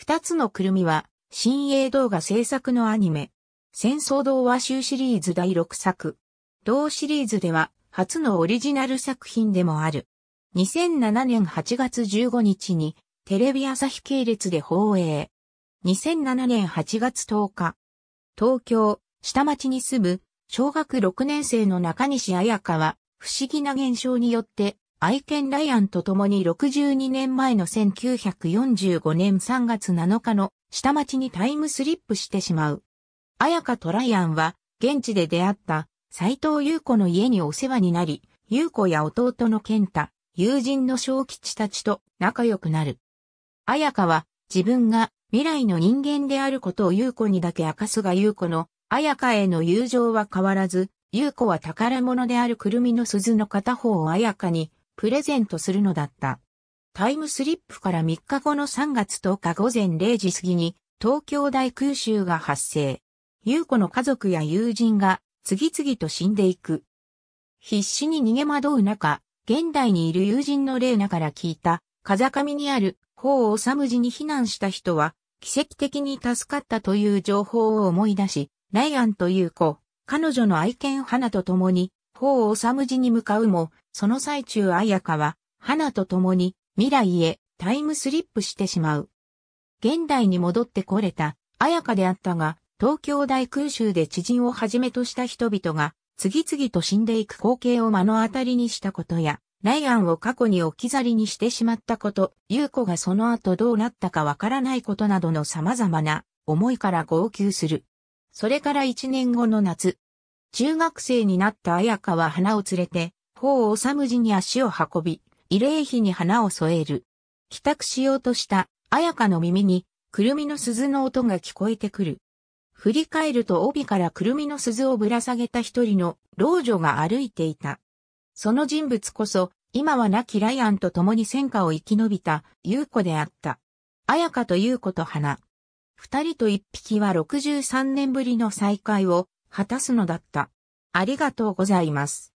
二つのくるみは、新鋭動画制作のアニメ、戦争童話集シリーズ第6作。同シリーズでは、初のオリジナル作品でもある。2007年8月15日に、テレビ朝日系列で放映。2007年8月10日、東京、下町に住む、小学6年生の中西彩香は、不思議な現象によって愛犬ライアンと共に62年前の1945年3月7日の下町にタイムスリップしてしまう。綾香とライアンは現地で出会った斎藤優子の家にお世話になり、優子や弟の健太、友人の小吉たちと仲良くなる。綾香は自分が未来の人間であることを優子にだけ明かすが優子の綾香への友情は変わらず、優子は宝物であるくるみの鈴の片方を綾香にプレゼントするのだった。タイムスリップから3日後の3月10日午前0時過ぎに東京大空襲が発生。優子の家族や友人が次々と死んでいく。必死に逃げ惑う中、現代にいる友人のレーナから聞いた、風上にある法を寒寺に避難した人は、奇跡的に助かったという情報を思い出し、ライアンという子、彼女の愛犬花と共に、法を寒寺に向かうも、その最中綾香は、花と共に未来へタイムスリップしてしまう。現代に戻ってこれた綾香であったが、東京大空襲で知人をはじめとした人々が、次々と死んでいく光景を目の当たりにしたことや、ライアンを過去に置き去りにしてしまったこと、優子がその後どうなったかわからないことなどの様々な思いから号泣する。それから一年後の夏、中学生になった綾香は花を連れて、法を寒寺に足を運び、慰霊碑に花を添える。帰宅しようとした、綾香の耳に、くるみの鈴の音が聞こえてくる。振り返ると帯からくるみの鈴をぶら下げた一人の老女が歩いていた。その人物こそ、今は亡きライアンと共に戦火を生き延びた、優子であった。綾香と優子と花。二人と一匹は63年ぶりの再会を果たすのだった。ありがとうございます。